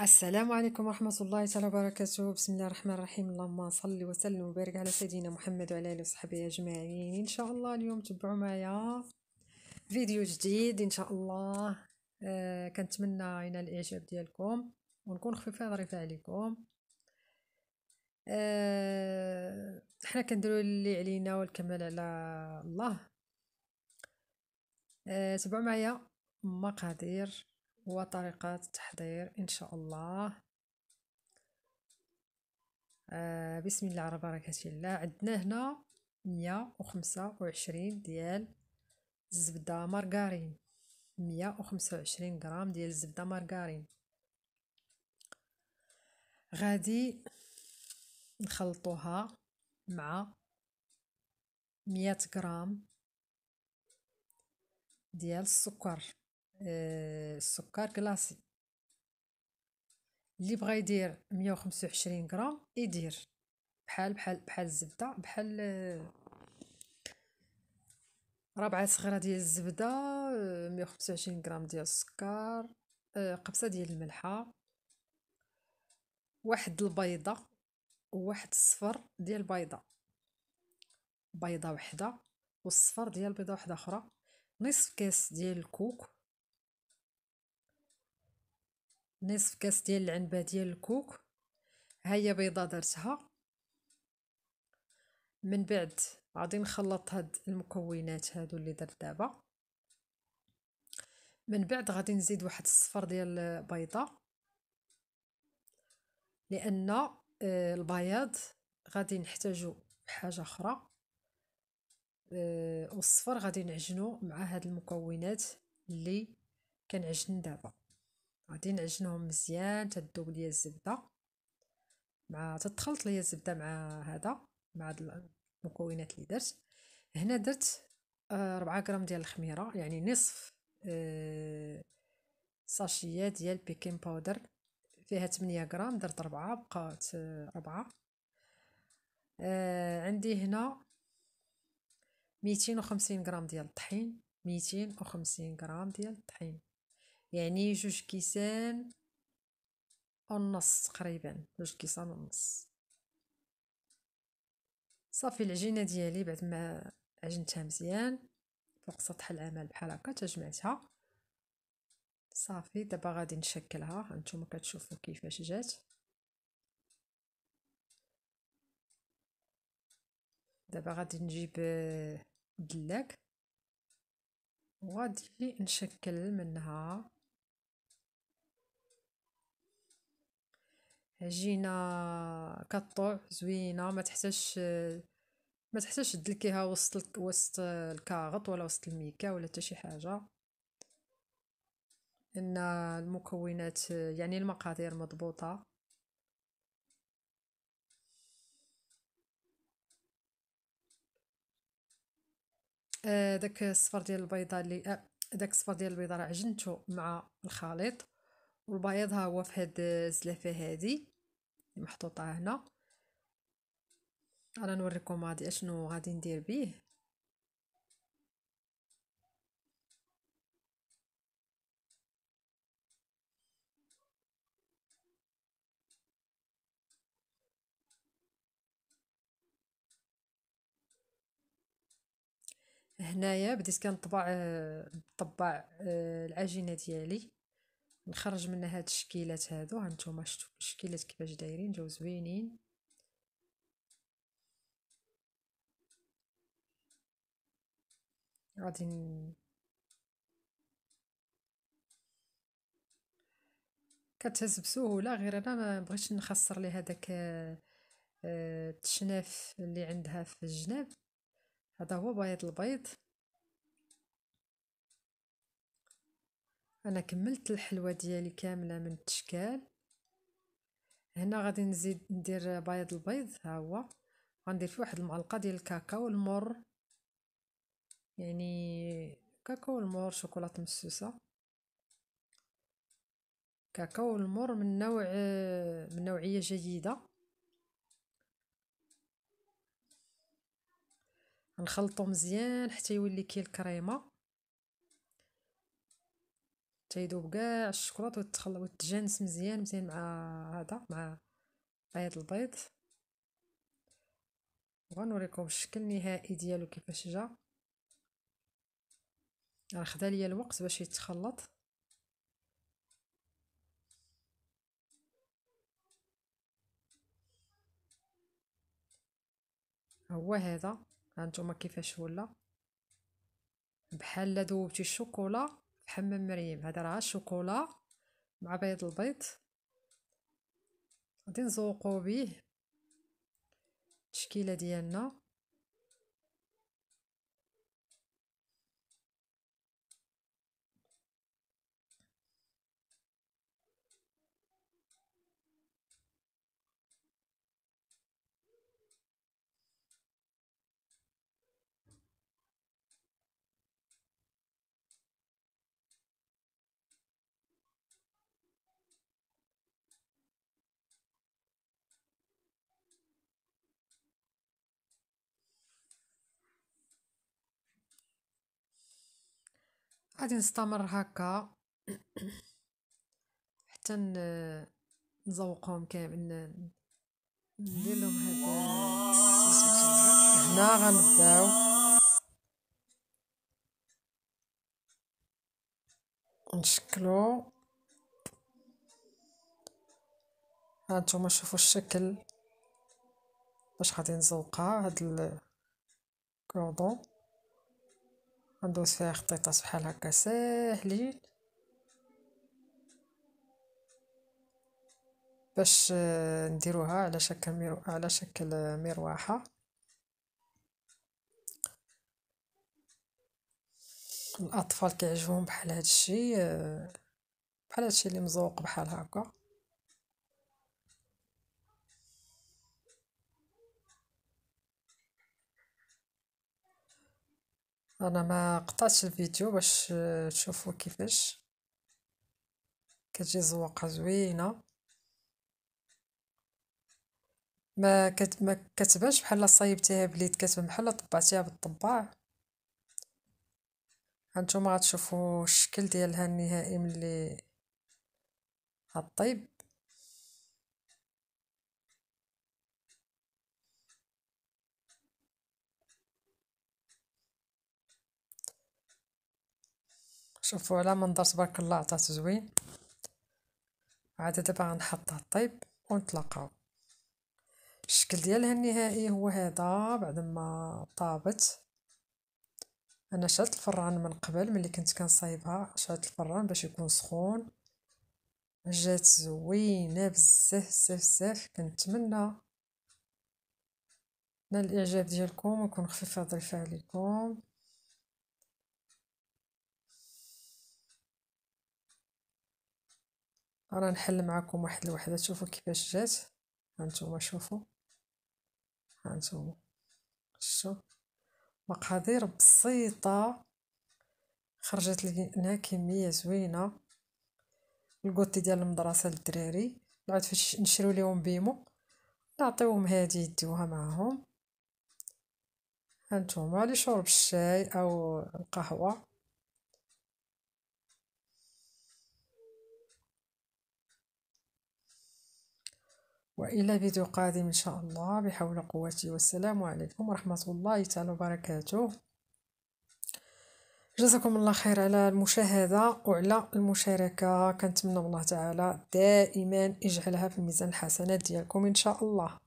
السلام عليكم ورحمة الله تعالى وبركاته بسم الله الرحمن الرحيم اللهم صل وسلم وبارك على سيدنا محمد وعلى آله وصحبه أجمعين إن شاء الله اليوم تبعوا معايا فيديو جديد إن شاء الله آه كنتمنى ينال الإعجاب ديالكم ونكون خفيفة ظريفة عليكم آه حنا كنديروا اللي علينا والكمال على الله آه تبعوا معايا مقادير وطريقة التحضير إن شاء الله آه بسم الله على بركة الله عندنا هنا مية وخمسة وعشرين ديال الزبدة مارغارين مية وخمسة وعشرين غرام ديال الزبدة مارغارين غادي نخلطوها مع مية غرام ديال السكر آه، السكر كلاصي اللي بغى يدير 125 غرام يدير بحال بحال بحال الزبده بحال آه، ربعة صغيرة ديال الزبدة آه، مية وخمسة وعشرين غرام ديال السكر قبصة ديال الملحة واحد البيضة وواحد الصفر ديال البيضة بيضة وحدة والصفر ديال بيضة وحدة أخرى نصف كاس ديال الكوك نصف كاس ديال العنبه ديال الكوك هيا بيضه درتها من بعد غادي نخلط هاد المكونات هادو اللي درت دابا من بعد غادي نزيد واحد الصفر ديال البيضه لان آه، البياض غادي نحتاجو بحاجه اخرى آه، والصفر غادي نعجنو مع هاد المكونات اللي كنعجن دابا غادي نعجنهم مزيان تذوب ليا الزبده مع تتخلط ليا الزبده مع هذا مع هاد المكونات اللي درت هنا درت آه، ربعة غرام ديال الخميره يعني نصف أه ساشيه ديال بيكين باودر فيها 8 غرام درت ربعة بقات آه، ربعة آه عندي هنا 250 غرام ديال الطحين 250 غرام ديال الطحين يعني جوج كيسان ونص تقريبا جوج كيسان ونص صافي العجينه ديالي بعد ما عجنتها مزيان فوق سطح العمل بحال هكا تجمعتها صافي دابا غادي نشكلها هانتوما كتشوفوا كيفاش جات دابا غادي نجيب دلاك وغادي نشكل منها عجينه كطوع زوينه ما تحتاجش ما تحتاجش تدلكيها وسط وسط الكاغط ولا وسط الميكا ولا حتى شي حاجه ان المكونات يعني المقادير مضبوطه آه، داك الصفر ديال البيضه اللي آه، داك الصفر ديال البيضه راه عجنته مع الخليط والبياض ها هو في هاد الزلافه هادي محطوطه هنا انا نوريكم غادي اشنو غادي ندير بيه هنايا بديت كنطبع آه، طبع آه، العجينه ديالي نخرج منها هاد الشكيلات هادو هانتوما شفتوا الشكيلات كيفاش دايرين جاو زوينين غادي كتهز بسهوله غير انا ما بغيتش نخسر لي هذاك آه، آه، التشناف اللي عندها في الجناب هذا هو بياض البيض انا كملت الحلوه ديالي كامله من التشكال هنا غادي نزيد ندير بياض البيض ها هو غندير فيه واحد المعلقه ديال الكاكاو المر يعني كاكاو المر شوكولاته مسوسه كاكاو المر من نوع من نوعيه جيده نخلطو مزيان حتى يولي كي الكريمه تيذوب كاع الشكلاط وتخلط وتجانس مزيان مزيان مع هذا مع بيض البيض وغنوريكم الشكل النهائي ديالو كيفاش جا راه خدا ليا الوقت باش يتخلط هو هذا هانتوما كيفاش ولا بحال لا ذوبتي الشوكولا حمام مريم هذا راه شوكولا مع بيض البيض غادي نزوقو بيه التشكيله ديالنا غادي نستمر هكا حتى نزوقهم كامل ندير لهم هذا هنا غنبداو نشكلو ها نتوما شوفوا الشكل باش غادي نزوقها هاد الكوردون غندوز فيها خطيطات بحال هكا ساهلين باش آه، نديروها على شكل ميرو... على شكل مروحه الاطفال كيعجبهم بحال هادشي آه، بحال هادشي اللي مزوق بحال هكا انا ما قطعتش الفيديو باش تشوفوا كيفاش كتجي زواقه زوينه ما كت ما كتبانش بحال صايبتيها بليد كتبان بحال طبعتيها بالطباع هانتوما غتشوفوا الشكل ديالها النهائي ملي غطيب شوفوا على منظر تبارك الله عطات زوين عاد دابا غنحطها طيب ونتلاقاو الشكل ديالها النهائي هو هذا بعد ما طابت انا شعلت الفران من قبل ملي كنت كنصايبها شعلت الفران باش يكون سخون جات زوينه بزاف بزاف بزاف كنتمنى نال الاعجاب ديالكم ونكون خفيفه ظريفه عليكم أنا نحل معكم واحد الوحده شوفوا كيفاش جات هانتوما شوفوا هانتوما شوف مقادير بسيطه خرجت لنا كميه زوينه الكوتي ديال المدرسه للدراري بعد فاش نشرو ليهم بيمو نعطيوهم هادي يديوها معاهم هانتوما لي شرب الشاي او القهوه وإلى فيديو قادم إن شاء الله بحول قوتي والسلام عليكم ورحمة الله تعالى وبركاته جزاكم الله خير على المشاهدة وعلى المشاركة كنتمنى الله تعالى دائما يجعلها في ميزان الحسنات ديالكم إن شاء الله